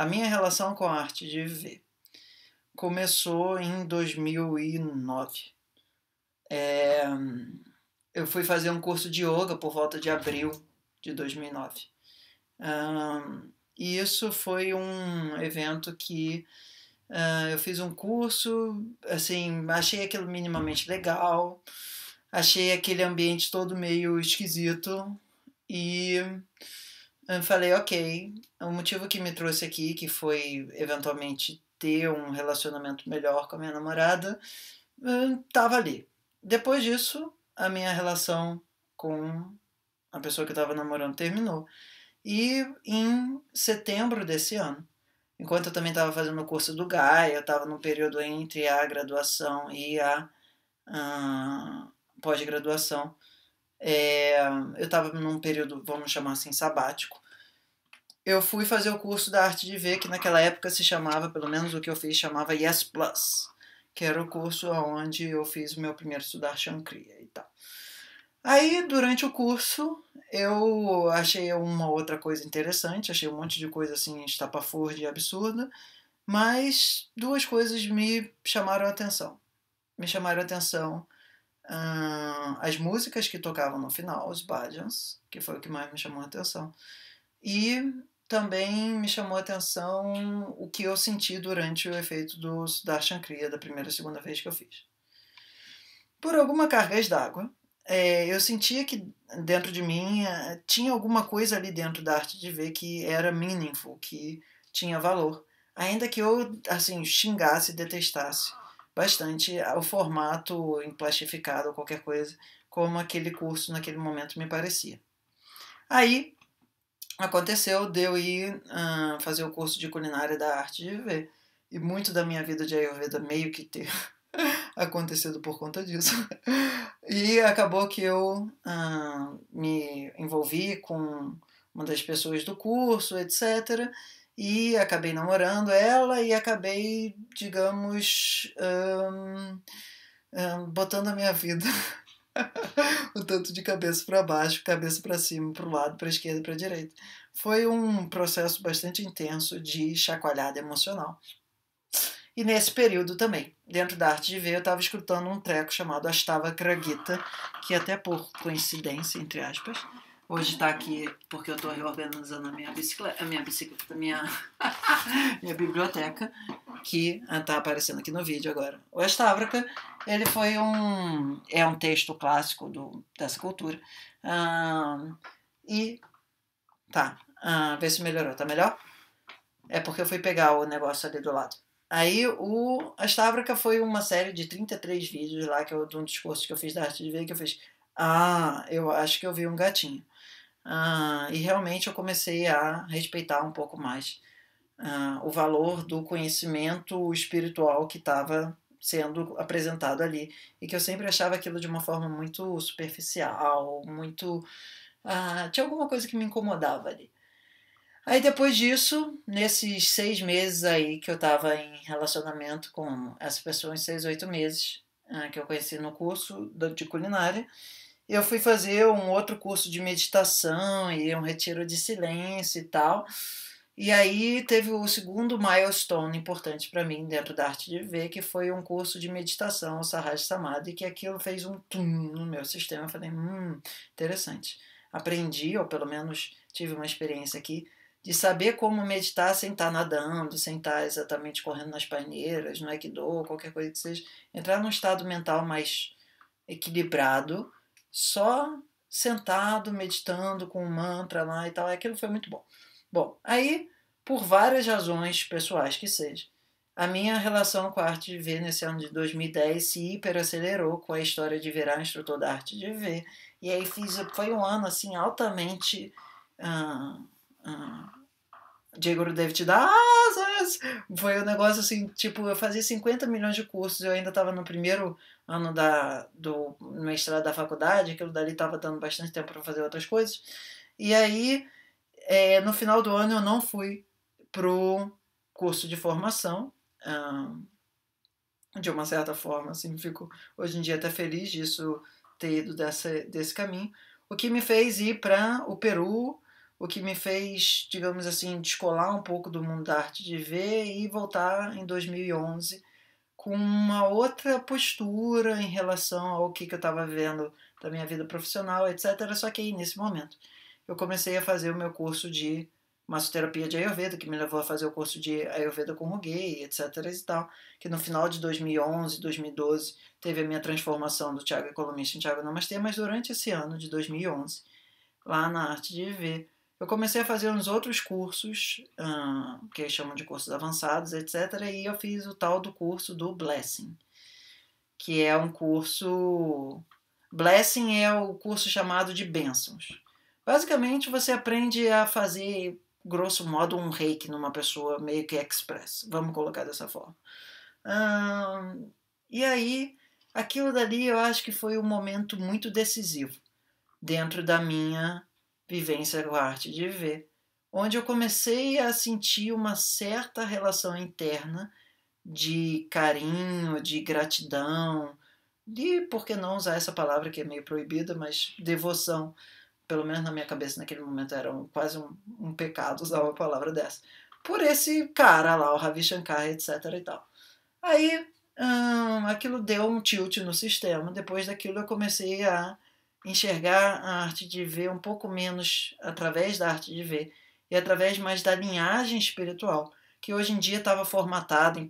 A minha relação com a arte de viver começou em 2009. É, eu fui fazer um curso de yoga por volta de abril de 2009. Um, e isso foi um evento que uh, eu fiz um curso, assim, achei aquilo minimamente legal, achei aquele ambiente todo meio esquisito e eu falei, ok, o motivo que me trouxe aqui, que foi eventualmente ter um relacionamento melhor com a minha namorada, estava hum, ali. Depois disso, a minha relação com a pessoa que eu estava namorando terminou. E em setembro desse ano, enquanto eu também estava fazendo o curso do GAI, eu estava num período entre a graduação e a, a pós-graduação, é, eu estava num período, vamos chamar assim, sabático, eu fui fazer o curso da arte de ver, que naquela época se chamava, pelo menos o que eu fiz, chamava Yes Plus, que era o curso onde eu fiz o meu primeiro estudar Shankria e tal. Aí, durante o curso, eu achei uma outra coisa interessante, achei um monte de coisa assim, estapafúrdia e absurda, mas duas coisas me chamaram a atenção. Me chamaram a atenção ah, as músicas que tocavam no final, os bhajans, que foi o que mais me chamou a atenção, e também me chamou a atenção o que eu senti durante o efeito do Sudarshan Kriya da primeira e segunda vez que eu fiz. Por alguma cargas d'água, é, eu sentia que dentro de mim é, tinha alguma coisa ali dentro da arte de ver que era meaningful, que tinha valor. Ainda que eu assim xingasse, detestasse bastante o formato emplastificado ou qualquer coisa, como aquele curso naquele momento me parecia. Aí aconteceu de eu ir uh, fazer o curso de culinária da arte de viver. E muito da minha vida de Ayurveda meio que ter acontecido por conta disso. E acabou que eu uh, me envolvi com uma das pessoas do curso, etc. E acabei namorando ela e acabei, digamos, um, um, botando a minha vida um tanto de cabeça para baixo, cabeça para cima, para o lado, para a esquerda, para a direita. Foi um processo bastante intenso de chacoalhada emocional. E nesse período também, dentro da arte de ver, eu estava escutando um treco chamado Astava Kragita, que até por coincidência, entre aspas, hoje está aqui porque eu estou reorganizando a minha bicicleta, a minha bicicleta, minha, minha biblioteca, que está ah, aparecendo aqui no vídeo agora. O Astavraca, ele foi um é um texto clássico do, dessa cultura ah, e tá, ah, vê se melhorou, tá melhor? É porque eu fui pegar o negócio ali do lado. Aí o Astavraca foi uma série de 33 vídeos lá que eu, de um discurso que eu fiz da arte de ver que eu fiz. Ah, eu acho que eu vi um gatinho. Ah, e realmente eu comecei a respeitar um pouco mais ah, o valor do conhecimento espiritual que estava sendo apresentado ali. E que eu sempre achava aquilo de uma forma muito superficial, muito. Ah, tinha alguma coisa que me incomodava ali. Aí depois disso, nesses seis meses aí que eu estava em relacionamento com essa pessoa, em seis, oito meses, ah, que eu conheci no curso de culinária, eu fui fazer um outro curso de meditação e um retiro de silêncio e tal. E aí teve o segundo milestone importante para mim dentro da arte de viver, que foi um curso de meditação, o Sahaj Samadhi, que aquilo fez um tum no meu sistema. Eu falei, hum, interessante. Aprendi, ou pelo menos tive uma experiência aqui, de saber como meditar sem estar tá nadando, sem estar tá exatamente correndo nas paineiras, no Aikido, qualquer coisa que seja. Entrar num estado mental mais equilibrado, só sentado, meditando com um mantra lá e tal. Aquilo foi muito bom. Bom, aí, por várias razões pessoais que seja, a minha relação com a arte de ver nesse ano de 2010 se hiperacelerou com a história de virar instrutor da arte de ver. E aí fiz, foi um ano assim altamente hum, hum, Diego deve te dar asas. Foi um negócio assim, tipo, eu fazia 50 milhões de cursos, eu ainda estava no primeiro ano da, do mestrado da faculdade, aquilo dali estava dando bastante tempo para fazer outras coisas. E aí é, no final do ano eu não fui pro curso de formação. de uma certa forma, assim, fico hoje em dia até feliz disso ter ido dessa, desse caminho. O que me fez ir para o Peru, o que me fez, digamos assim, descolar um pouco do mundo da arte de ver e voltar em 2011 com uma outra postura em relação ao que, que eu estava vendo da minha vida profissional, etc. Só que aí, nesse momento, eu comecei a fazer o meu curso de massoterapia de Ayurveda, que me levou a fazer o curso de Ayurveda com Ruguei, etc. e tal, que no final de 2011, 2012, teve a minha transformação do Tiago Economista em Tiago Namastê, mas durante esse ano de 2011, lá na Arte de Viver, eu comecei a fazer uns outros cursos, hum, que eles chamam de cursos avançados, etc. E eu fiz o tal do curso do Blessing, que é um curso... Blessing é o curso chamado de bênçãos Basicamente, você aprende a fazer, grosso modo, um reiki numa pessoa meio que express. Vamos colocar dessa forma. Hum, e aí, aquilo dali eu acho que foi um momento muito decisivo dentro da minha vivência com a arte de viver, onde eu comecei a sentir uma certa relação interna de carinho, de gratidão, de, por que não usar essa palavra que é meio proibida, mas devoção pelo menos na minha cabeça naquele momento, era um, quase um, um pecado usar uma palavra dessa, por esse cara lá, o Ravi Shankar, etc e tal. Aí hum, aquilo deu um tilt no sistema. Depois daquilo eu comecei a enxergar a arte de ver um pouco menos através da arte de ver e através mais da linhagem espiritual que hoje em dia estava formatada, em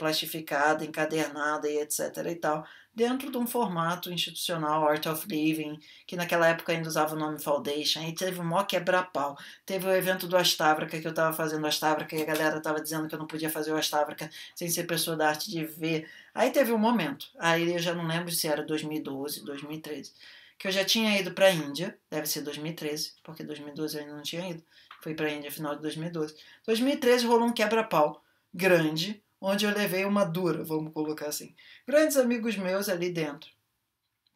encadernada e etc. e tal, dentro de um formato institucional, Art of Living, que naquela época ainda usava o nome Foundation, e teve um mó quebra-pau. Teve o evento do Astábrica, que eu estava fazendo Astábrica, e a galera estava dizendo que eu não podia fazer o Astábrica sem ser pessoa da arte de ver. Aí teve um momento, aí eu já não lembro se era 2012, 2013, que eu já tinha ido para a Índia, deve ser 2013, porque 2012 eu ainda não tinha ido, Fui para a Índia final de 2012. 2013 rolou um quebra-pau grande, onde eu levei uma dura, vamos colocar assim. Grandes amigos meus ali dentro.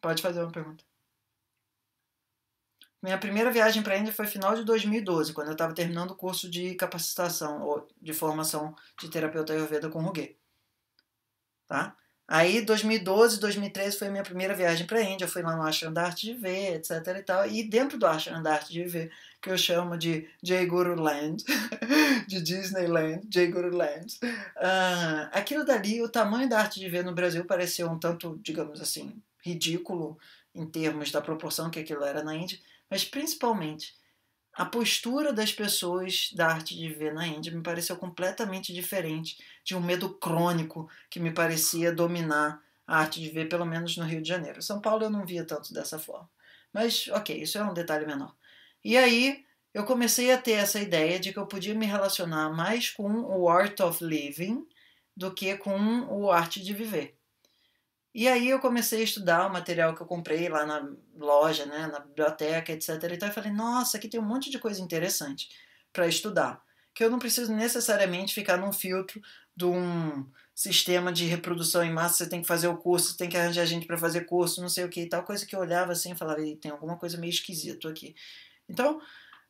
Pode fazer uma pergunta. Minha primeira viagem para a Índia foi final de 2012, quando eu estava terminando o curso de capacitação ou de formação de terapeuta ayurveda com Ruguê. Tá? Aí, 2012, 2013 foi minha primeira viagem para a Índia. Eu fui lá no Ashram da Arte de Ver, etc. E, tal. e dentro do Ashram da Arte de Ver, que eu chamo de Jay Guru Land, de Disneyland, Jay Guru Land, uh, ah, aquilo dali, o tamanho da Arte de Ver no Brasil pareceu um tanto, digamos assim, ridículo em termos da proporção que aquilo era na Índia, mas principalmente a postura das pessoas da arte de viver na Índia me pareceu completamente diferente de um medo crônico que me parecia dominar a arte de viver, pelo menos no Rio de Janeiro. São Paulo eu não via tanto dessa forma. Mas, ok, isso é um detalhe menor. E aí eu comecei a ter essa ideia de que eu podia me relacionar mais com o art of living do que com o arte de viver. E aí eu comecei a estudar o material que eu comprei lá na loja, né, na biblioteca, etc. E tal. Eu falei, nossa, aqui tem um monte de coisa interessante para estudar, que eu não preciso necessariamente ficar num filtro de um sistema de reprodução em massa, você tem que fazer o curso, você tem que arranjar gente para fazer curso, não sei o que e tal, coisa que eu olhava assim e falava, tem alguma coisa meio esquisito aqui. Então,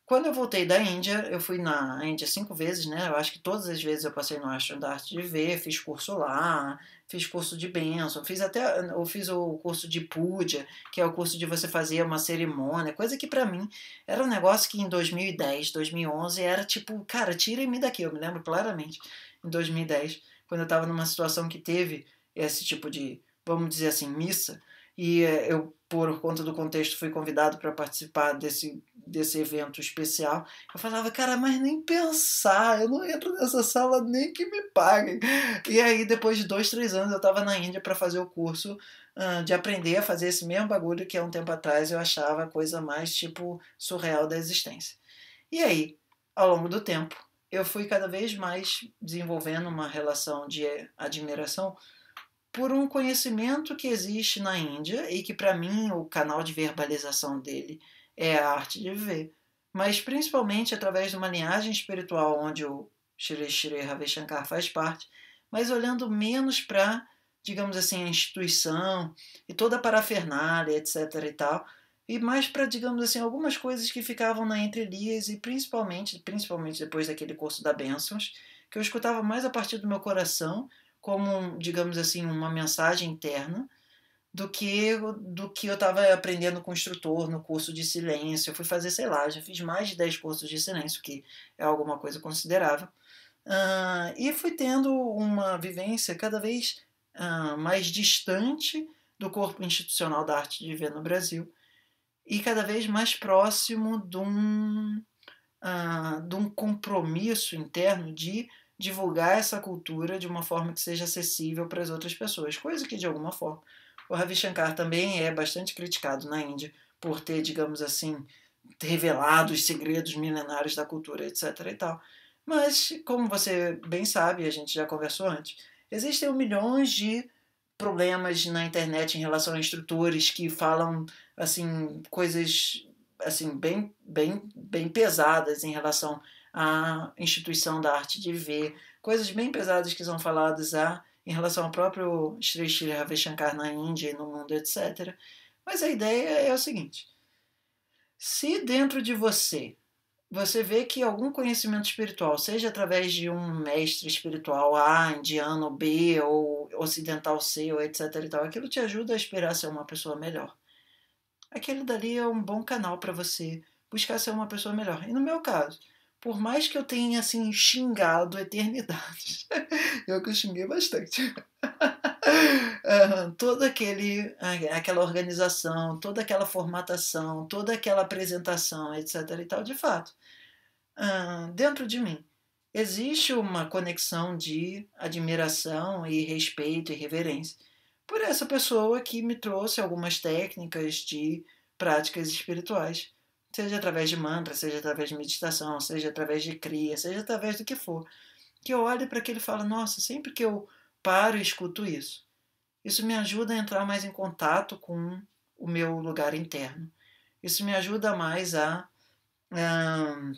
quando eu voltei da Índia, eu fui na Índia cinco vezes, né? Eu acho que todas as vezes eu passei no Astro da Arte de Ver, fiz curso lá, fiz curso de bênção, fiz até eu fiz o curso de púdia, que é o curso de você fazer uma cerimônia, coisa que para mim era um negócio que em 2010, 2011 era tipo, cara, tirem-me daqui, eu me lembro claramente, em 2010, quando eu estava numa situação que teve esse tipo de, vamos dizer assim, missa, e eh, eu por conta do contexto fui convidado para participar desse desse evento especial eu falava cara mas nem pensar eu não entro nessa sala nem que me paguem e aí depois de dois três anos eu estava na Índia para fazer o curso uh, de aprender a fazer esse mesmo bagulho que há um tempo atrás eu achava a coisa mais tipo surreal da existência e aí ao longo do tempo eu fui cada vez mais desenvolvendo uma relação de admiração por um conhecimento que existe na Índia e que, para mim, o canal de verbalização dele é a arte de viver, mas principalmente através de uma linhagem espiritual onde o Shri Shri Ravi Shankar faz parte, mas olhando menos para, digamos assim, a instituição e toda a parafernália, etc. e tal, e mais para, digamos assim, algumas coisas que ficavam na entrelinhas e principalmente, principalmente depois daquele curso da Bênçãos, que eu escutava mais a partir do meu coração como, digamos assim, uma mensagem interna do que do que eu estava aprendendo com o instrutor no curso de silêncio. Eu fui fazer, sei lá, já fiz mais de 10 cursos de silêncio, que é alguma coisa considerável. Uh, e fui tendo uma vivência cada vez uh, mais distante do corpo institucional da arte de viver no Brasil e cada vez mais próximo de um, uh, de um compromisso interno de divulgar essa cultura de uma forma que seja acessível para as outras pessoas, coisa que de alguma forma o Ravi Shankar também é bastante criticado na Índia por ter, digamos assim, revelado os segredos milenares da cultura, etc. e tal. Mas, como você bem sabe, a gente já conversou antes, existem milhões de problemas na internet em relação a instrutores que falam assim coisas assim bem bem bem pesadas em relação a instituição da arte de ver, coisas bem pesadas que são faladas a, em relação ao próprio Sri Sri Ravishankar na Índia e no mundo, etc. Mas a ideia é o seguinte: se dentro de você você vê que algum conhecimento espiritual, seja através de um mestre espiritual A, indiano B, ou ocidental C, ou etc. E tal, aquilo te ajuda a esperar ser uma pessoa melhor. Aquele dali é um bom canal para você buscar ser uma pessoa melhor. E no meu caso, por mais que eu tenha assim xingado eternidades, eu que xinguei bastante. toda aquele, aquela organização, toda aquela formatação, toda aquela apresentação, etc. e tal, de fato, dentro de mim existe uma conexão de admiração e respeito e reverência por essa pessoa que me trouxe algumas técnicas de práticas espirituais seja através de mantra, seja através de meditação, seja através de cria, seja através do que for, que eu olhe para aquilo e falo, nossa, sempre que eu paro e escuto isso, isso me ajuda a entrar mais em contato com o meu lugar interno. Isso me ajuda mais a, ah,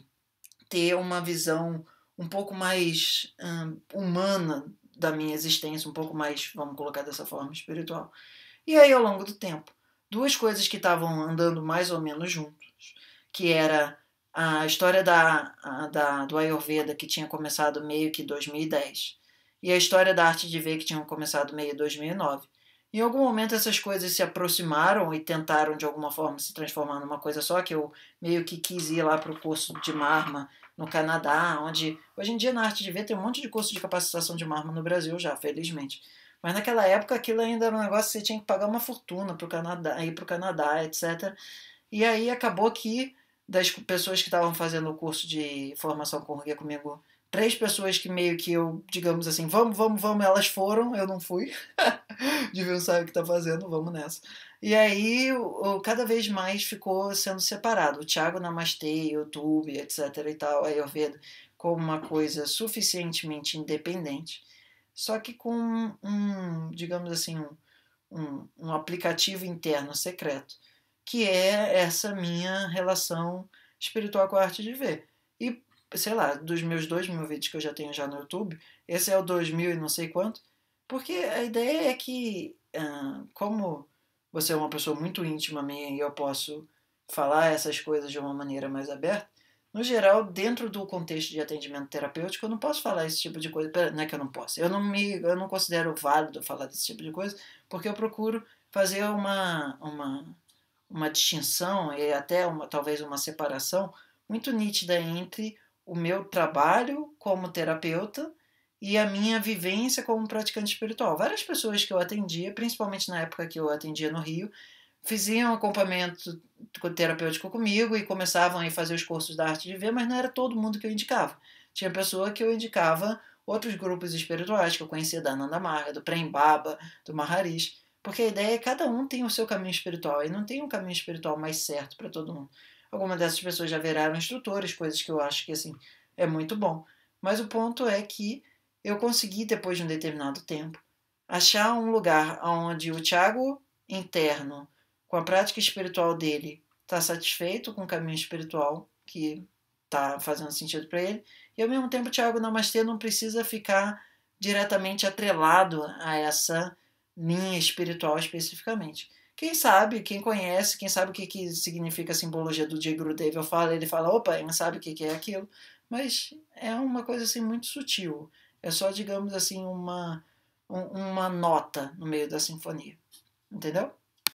ter uma visão um pouco mais um, ah, humana da minha existência, um pouco mais, vamos colocar dessa forma, espiritual. E aí, ao longo do tempo, duas coisas que estavam andando mais ou menos juntos, que era a história da, a, da, do Ayurveda, que tinha começado meio que 2010, e a história da arte de ver, que tinha começado meio 2009. Em algum momento essas coisas se aproximaram e tentaram de alguma forma se transformar numa coisa só, que eu meio que quis ir lá para o curso de marma no Canadá, onde hoje em dia na arte de ver tem um monte de curso de capacitação de marma no Brasil já, felizmente. Mas naquela época aquilo ainda era um negócio que você tinha que pagar uma fortuna para o Canadá, ir para o Canadá, etc. E aí acabou que das pessoas que estavam fazendo o curso de formação com Rugia comigo, três pessoas que meio que eu, digamos assim, vamos, vamos, vamos, elas foram, eu não fui. Deviam saber o que está fazendo, vamos nessa. E aí, eu, cada vez mais ficou sendo separado. O Thiago Namastê, YouTube, etc e tal, Ayurveda, como uma coisa suficientemente independente só que com um, digamos assim, um, um, um aplicativo interno secreto, que é essa minha relação espiritual com a arte de ver. E, sei lá, dos meus dois mil vídeos que eu já tenho já no YouTube, esse é o dois mil e não sei quanto, porque a ideia é que, ah, como você é uma pessoa muito íntima minha e eu posso falar essas coisas de uma maneira mais aberta, no geral, dentro do contexto de atendimento terapêutico, eu não posso falar esse tipo de coisa. Não é que eu não posso. Eu não me, eu não considero válido falar desse tipo de coisa, porque eu procuro fazer uma uma uma distinção e até uma talvez uma separação muito nítida entre o meu trabalho como terapeuta e a minha vivência como praticante espiritual. Várias pessoas que eu atendia, principalmente na época que eu atendia no Rio, faziam acompanhamento terapêutico comigo e começavam a fazer os cursos da arte de ver, mas não era todo mundo que eu indicava. Tinha pessoa que eu indicava outros grupos espirituais que eu conhecia da Ananda Marga, do Prem Baba, do Maharis, porque a ideia é que cada um tem o seu caminho espiritual e não tem um caminho espiritual mais certo para todo mundo. Algumas dessas pessoas já viraram instrutores, coisas que eu acho que assim é muito bom. Mas o ponto é que eu consegui depois de um determinado tempo achar um lugar onde o Tiago interno com a prática espiritual dele, está satisfeito com o caminho espiritual que está fazendo sentido para ele, e ao mesmo tempo Tiago Namastê não precisa ficar diretamente atrelado a essa linha espiritual especificamente. Quem sabe, quem conhece, quem sabe o que, que significa a simbologia do Jay Devil. eu falo, ele fala, opa, ele não sabe o que, que é aquilo, mas é uma coisa assim muito sutil, é só, digamos assim, uma, um, uma nota no meio da sinfonia, entendeu?